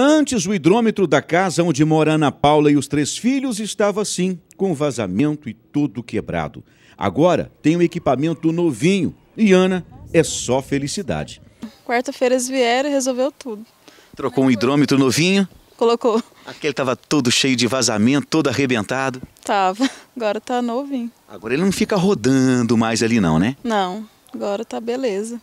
Antes, o hidrômetro da casa onde mora Ana Paula e os três filhos estava assim, com vazamento e tudo quebrado. Agora tem um equipamento novinho e Ana é só felicidade. Quarta-feira eles vieram e resolveu tudo. Trocou um hidrômetro novinho? Colocou. Aquele estava todo cheio de vazamento, todo arrebentado? Tava. Agora tá novinho. Agora ele não fica rodando mais ali não, né? Não. Agora tá beleza.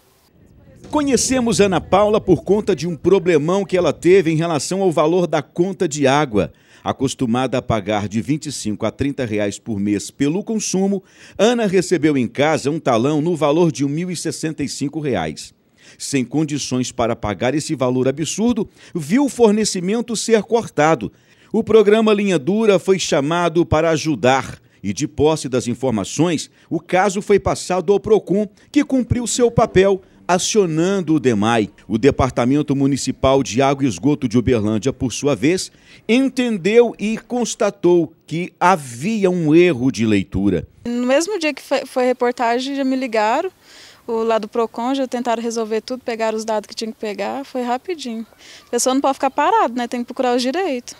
Conhecemos Ana Paula por conta de um problemão que ela teve em relação ao valor da conta de água. Acostumada a pagar de 25 a 30 reais por mês pelo consumo, Ana recebeu em casa um talão no valor de R$ 1.065. Reais. Sem condições para pagar esse valor absurdo, viu o fornecimento ser cortado. O programa Linha Dura foi chamado para ajudar e, de posse das informações, o caso foi passado ao Procon, que cumpriu seu papel acionando o DEMAI. O Departamento Municipal de Água e Esgoto de Uberlândia, por sua vez, entendeu e constatou que havia um erro de leitura. No mesmo dia que foi a reportagem, já me ligaram, o lá do PROCON, já tentaram resolver tudo, pegaram os dados que tinha que pegar, foi rapidinho. A pessoa não pode ficar parada, né? tem que procurar os direitos.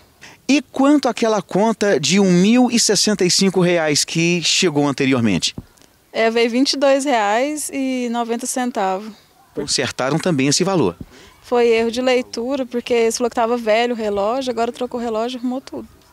E quanto àquela conta de R$ 1.065 que chegou anteriormente? É, veio R$ 22,90. Consertaram também esse valor? Foi erro de leitura, porque você falou que estava velho o relógio, agora trocou o relógio e arrumou tudo.